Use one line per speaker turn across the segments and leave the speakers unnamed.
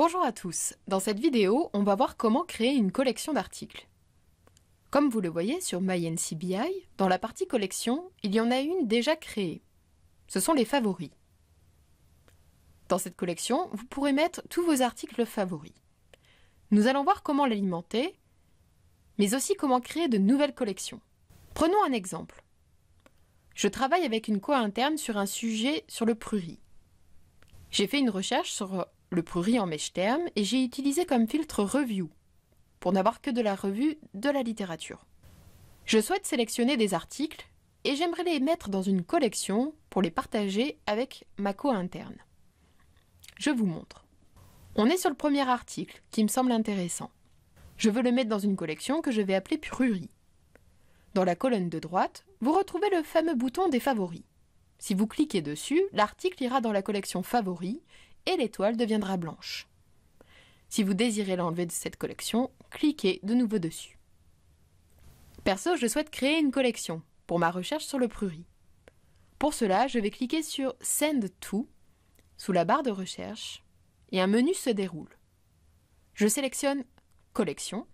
Bonjour à tous, dans cette vidéo, on va voir comment créer une collection d'articles. Comme vous le voyez sur MyNCBI, dans la partie collection, il y en a une déjà créée. Ce sont les favoris. Dans cette collection, vous pourrez mettre tous vos articles favoris. Nous allons voir comment l'alimenter, mais aussi comment créer de nouvelles collections. Prenons un exemple. Je travaille avec une co interne sur un sujet sur le prurit. J'ai fait une recherche sur le Pruri en mèche-terme et j'ai utilisé comme filtre Review pour n'avoir que de la revue de la littérature. Je souhaite sélectionner des articles et j'aimerais les mettre dans une collection pour les partager avec ma co interne. Je vous montre. On est sur le premier article qui me semble intéressant. Je veux le mettre dans une collection que je vais appeler Pruri. Dans la colonne de droite, vous retrouvez le fameux bouton des favoris. Si vous cliquez dessus, l'article ira dans la collection favoris et l'étoile deviendra blanche. Si vous désirez l'enlever de cette collection, cliquez de nouveau dessus. Perso, je souhaite créer une collection pour ma recherche sur le prurit. Pour cela, je vais cliquer sur Send to sous la barre de recherche et un menu se déroule. Je sélectionne Collection.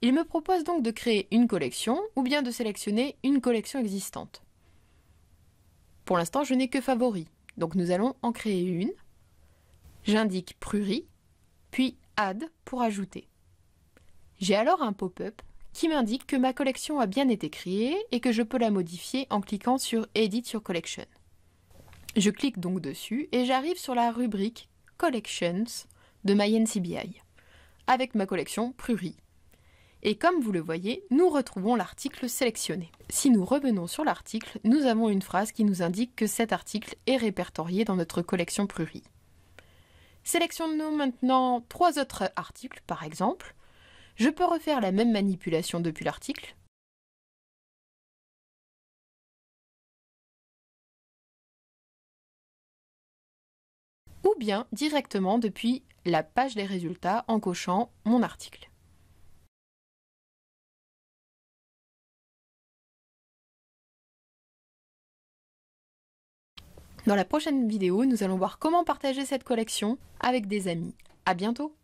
Il me propose donc de créer une collection ou bien de sélectionner une collection existante. Pour l'instant, je n'ai que favoris, donc nous allons en créer une. J'indique prurie, puis add pour ajouter. J'ai alors un pop-up qui m'indique que ma collection a bien été créée et que je peux la modifier en cliquant sur Edit your collection. Je clique donc dessus et j'arrive sur la rubrique Collections de MyNCBI avec ma collection Prurie. Et comme vous le voyez, nous retrouvons l'article sélectionné. Si nous revenons sur l'article, nous avons une phrase qui nous indique que cet article est répertorié dans notre collection Prurie. Sélectionne-nous maintenant trois autres articles, par exemple. Je peux refaire la même
manipulation depuis l'article. Ou bien directement depuis la page des résultats en cochant mon article. Dans la prochaine vidéo, nous allons voir comment partager cette collection avec
des amis. À bientôt